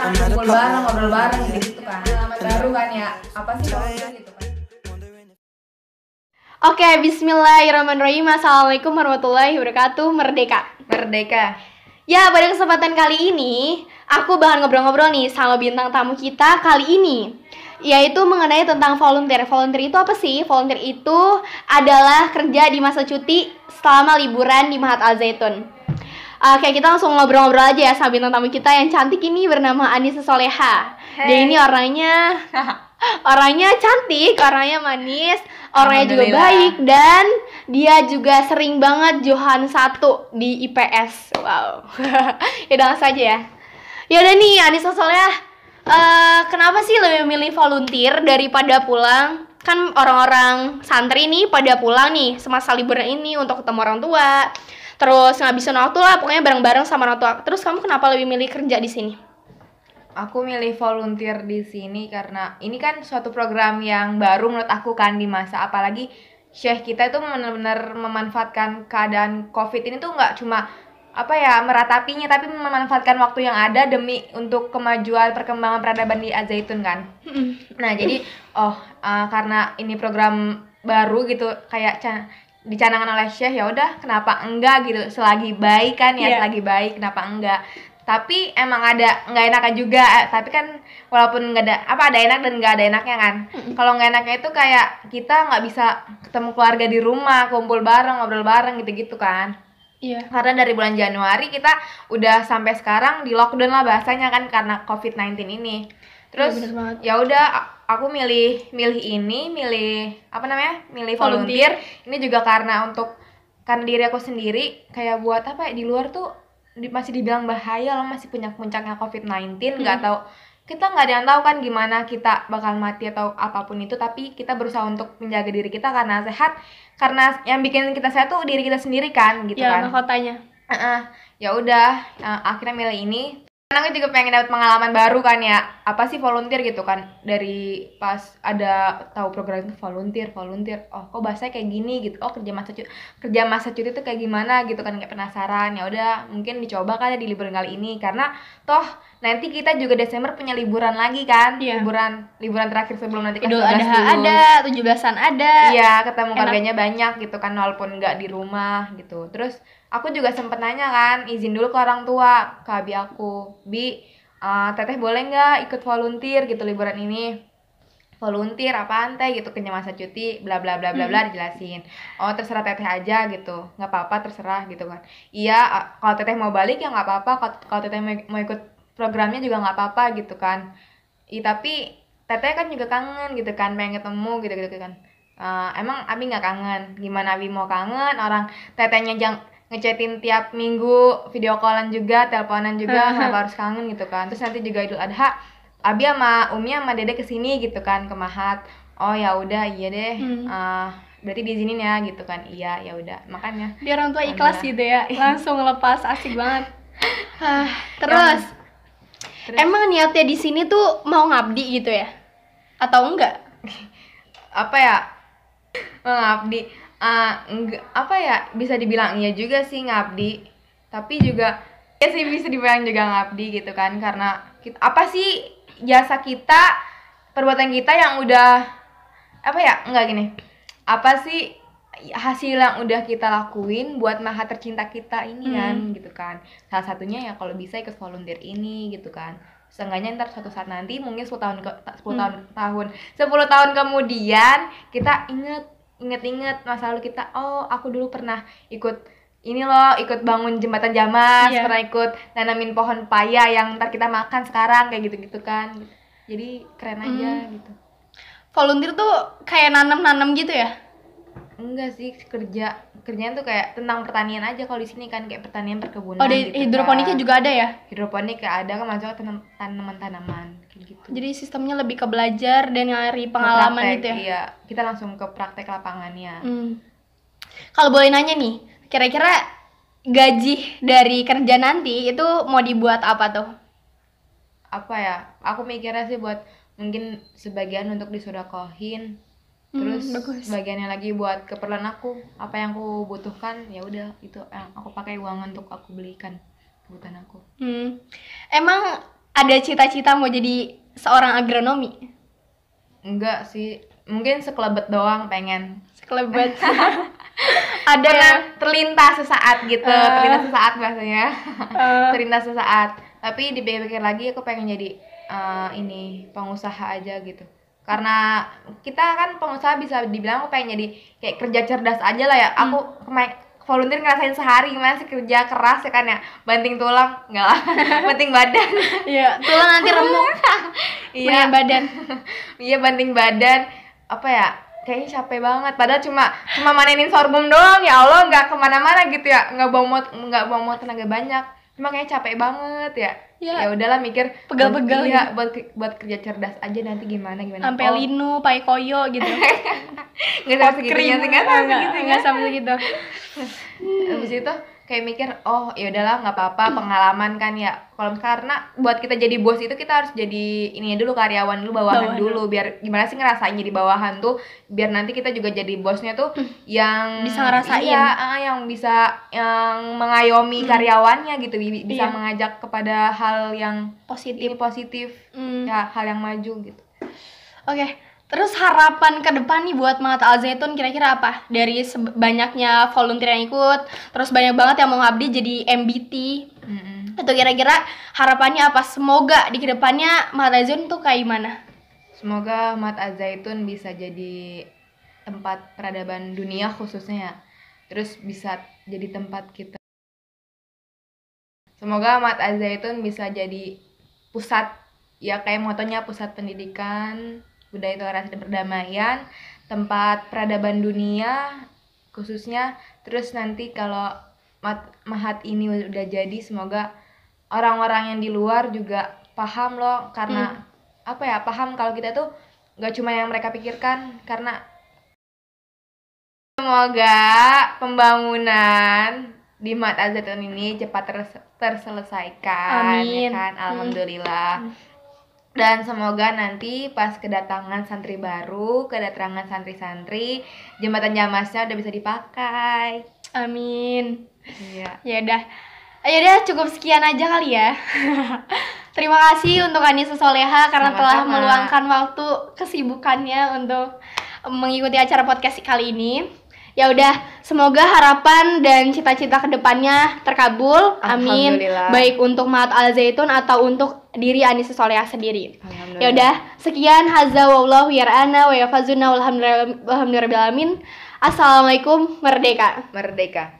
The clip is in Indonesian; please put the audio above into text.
Kan bareng ngobrol bareng gitu kan iya, iya. Selamat baru kan ya apa sih kalau gitu kan Oke, okay, bismillahirrahmanirrahim. Assalamualaikum warahmatullahi wabarakatuh. Merdeka. Merdeka. Ya, pada kesempatan kali ini, aku bakal ngobrol-ngobrol nih sama bintang tamu kita kali ini. Yaitu mengenai tentang volunteer. Volunteer itu apa sih? Volunteer itu adalah kerja di masa cuti selama liburan di Mahat Al Zaitun. Oke, okay, kita langsung ngobrol-ngobrol aja ya sama bintang tamu kita yang cantik ini bernama Anissa Soleha. Hey. Dia ini orangnya orangnya cantik, orangnya manis, orangnya juga baik dan dia juga sering banget Johan satu di IPS. Wow. ya langsung saja ya. Ya udah nih Anissa Soleha. Uh, kenapa sih lebih milih volunteer daripada pulang? Kan orang-orang santri nih pada pulang nih semasa liburan ini untuk ketemu orang tua, terus ngabisin waktu lah pokoknya bareng-bareng sama orang tua terus kamu kenapa lebih milih kerja di sini aku milih volunteer di sini karena ini kan suatu program yang baru menurut aku kan di masa apalagi Syekh kita itu benar-benar memanfaatkan keadaan COVID ini tuh nggak cuma apa ya meratapinya tapi memanfaatkan waktu yang ada demi untuk kemajuan perkembangan peradaban di Azaitun kan. Nah jadi oh uh, karena ini program baru gitu kayak dicanangkan oleh Syekh ya udah kenapa enggak gitu selagi baik kan ya yeah. selagi baik kenapa enggak tapi emang ada nggak enakan juga eh, tapi kan walaupun nggak ada apa ada enak dan nggak ada enaknya kan kalau nggak enaknya itu kayak kita nggak bisa ketemu keluarga di rumah kumpul bareng ngobrol bareng gitu-gitu kan Iya. Yeah. Karena dari bulan Januari kita udah sampai sekarang di lockdown lah bahasanya kan karena COVID-19 ini. Iya, Terus ya udah aku milih milih ini milih apa namanya milih volunteer, ini juga karena untuk kan diri aku sendiri kayak buat apa ya di luar tuh di, masih dibilang bahaya loh masih punya puncaknya covid 19 nggak hmm. tahu kita nggak ada yang tahu kan gimana kita bakal mati atau apapun itu tapi kita berusaha untuk menjaga diri kita karena sehat karena yang bikin kita sehat tuh diri kita sendiri kan gitu ya, kan makotanya uh -uh. ya udah uh, akhirnya milih ini karena aku juga pengen dapat pengalaman baru kan ya. Apa sih volunteer gitu kan? Dari pas ada tahu program volunteer, volunteer. Oh, kok bahasanya kayak gini gitu. Oh, kerja masa cuti. Kerja masa cuti itu kayak gimana gitu kan kayak penasaran. Ya udah, mungkin dicoba kali ya di liburan kali ini karena toh nanti kita juga Desember punya liburan lagi kan? Yeah. Liburan liburan terakhir sebelum nanti kelas Idul Adha ada, 17-an ada. Iya, ketemu Enak. keluarganya banyak gitu kan walaupun nggak di rumah gitu. Terus aku juga sempet nanya kan izin dulu ke orang tua ke abi aku bi uh, teteh boleh nggak ikut volunteer gitu liburan ini volunteer apa teh gitu punya masa cuti bla bla bla bla bla hmm. dijelasin oh terserah teteh aja gitu nggak apa apa terserah gitu kan iya kalau teteh mau balik ya nggak apa apa kalau teteh mau ikut programnya juga nggak apa apa gitu kan i tapi teteh kan juga kangen gitu kan pengen ketemu gitu gitu, gitu kan Uh, emang Abi nggak kangen? Gimana Abi mau kangen? Orang tetenya jang, ngechatin tiap minggu video callan juga teleponan juga kenapa harus kangen gitu kan terus nanti juga idul adha abi sama umi sama dede kesini gitu kan ke mahat oh ya udah iya deh hmm. uh, berarti diizinin ya gitu kan iya ya udah makanya dia orang tua ikhlas Anda. gitu ya langsung lepas asik banget ah, ya. terus, terus emang niatnya di sini tuh mau ngabdi gitu ya atau enggak apa ya mau ngabdi uh, apa ya bisa dibilang iya juga sih ngabdi tapi juga ya sih bisa dibilang juga ngabdi gitu kan karena kita, apa sih jasa kita perbuatan kita yang udah apa ya enggak gini apa sih hasil yang udah kita lakuin buat maha tercinta kita ini hmm. kan gitu kan salah satunya ya kalau bisa ikut volunteer ini gitu kan seenggaknya ntar suatu saat nanti mungkin 10 tahun ke 10 hmm. tahun tahun 10 tahun kemudian kita inget inget-inget masa lalu kita oh aku dulu pernah ikut ini loh ikut bangun jembatan jamas yeah. pernah ikut nanamin pohon paya yang ntar kita makan sekarang kayak gitu-gitu kan jadi keren hmm. aja hmm. gitu volunteer tuh kayak nanam-nanam gitu ya enggak sih kerja kerjanya tuh kayak tentang pertanian aja kalau di sini kan kayak pertanian perkebunan oh di gitu kan. hidroponiknya kan. juga ada ya hidroponik kayak ada kan maksudnya tanaman-tanaman gitu. Jadi sistemnya lebih ke belajar dan nyari pengalaman gitu ya. Iya, kita langsung ke praktek lapangannya. Hmm. Kalau boleh nanya nih, kira-kira gaji dari kerja nanti itu mau dibuat apa tuh? Apa ya? Aku mikirnya sih buat mungkin sebagian untuk disodakohin hmm, terus hmm, sebagiannya lagi buat keperluan aku apa yang aku butuhkan ya udah itu yang aku pakai uang untuk aku belikan kebutuhan aku hmm. emang ada cita-cita mau jadi seorang agronomi? Enggak sih, mungkin sekelebet doang pengen. Sekelebet. ada yang terlintas sesaat gitu, uh, terlintas sesaat bahasanya. Uh, eh. terlintas sesaat. Tapi dipikir-pikir lagi aku pengen jadi uh, ini pengusaha aja gitu. Karena kita kan pengusaha bisa dibilang aku pengen jadi kayak kerja cerdas aja lah ya. Aku hmm volunteer ngerasain sehari gimana sih kerja keras ya kan ya banting tulang enggak lah banting badan iya tulang nanti remuk iya badan iya banting badan apa ya kayaknya capek banget padahal cuma cuma manenin sorghum doang ya Allah nggak kemana-mana gitu ya nggak bawa nggak bawa tenaga banyak cuma kayak capek banget ya ya, ya udahlah mikir pegal-pegal ya buat buat kerja cerdas aja nanti gimana gimana sampai oh. linu pai koyo gitu nggak sampai segitu sih nggak sampai gitu nggak sampai gitu habis itu kayak mikir oh ya udahlah nggak apa-apa pengalaman kan ya kalau karena buat kita jadi bos itu kita harus jadi ini dulu karyawan dulu bawahan, bawahan dulu biar gimana sih ngerasain jadi bawahan tuh biar nanti kita juga jadi bosnya tuh hmm. yang bisa ngerasain ya uh, yang bisa yang mengayomi hmm. karyawannya gitu bisa iya. mengajak kepada hal yang positif positif hmm. ya hal yang maju gitu oke okay Terus harapan ke depan nih buat Mahat Al Zaitun kira-kira apa? Dari sebanyaknya volunteer yang ikut, terus banyak banget yang mau ngabdi jadi MBT. Mm-hmm. Itu kira-kira harapannya apa? Semoga di kedepannya Mahat Al Zaitun tuh kayak gimana? Semoga Mahat Al Zaitun bisa jadi tempat peradaban dunia khususnya ya. Terus bisa jadi tempat kita. Semoga Mahat Al Zaitun bisa jadi pusat ya kayak motonya pusat pendidikan budaya toleransi dan perdamaian, tempat peradaban dunia khususnya. Terus nanti kalau mat mahat ini udah jadi semoga orang-orang yang di luar juga paham loh karena hmm. apa ya paham kalau kita tuh nggak cuma yang mereka pikirkan karena semoga pembangunan di Mat Azatun ini cepat terselesaikan ya Amin. ya kan hmm. alhamdulillah hmm dan semoga nanti pas kedatangan santri baru, kedatangan santri-santri, jembatan Jamasnya udah bisa dipakai. Amin. Iya. Ya udah. Ya udah cukup sekian aja kali ya. Terima kasih untuk Anissa Soleha karena Sama -sama. telah meluangkan waktu kesibukannya untuk mengikuti acara podcast kali ini. Ya udah, semoga harapan dan cita-cita kedepannya terkabul. Amin. Baik untuk maat Al Zaitun atau untuk diri Anissa Solea sendiri. Ya udah, sekian haza wallahu yar'ana wa yafazuna walhamdulillahi Assalamualaikum merdeka. Merdeka.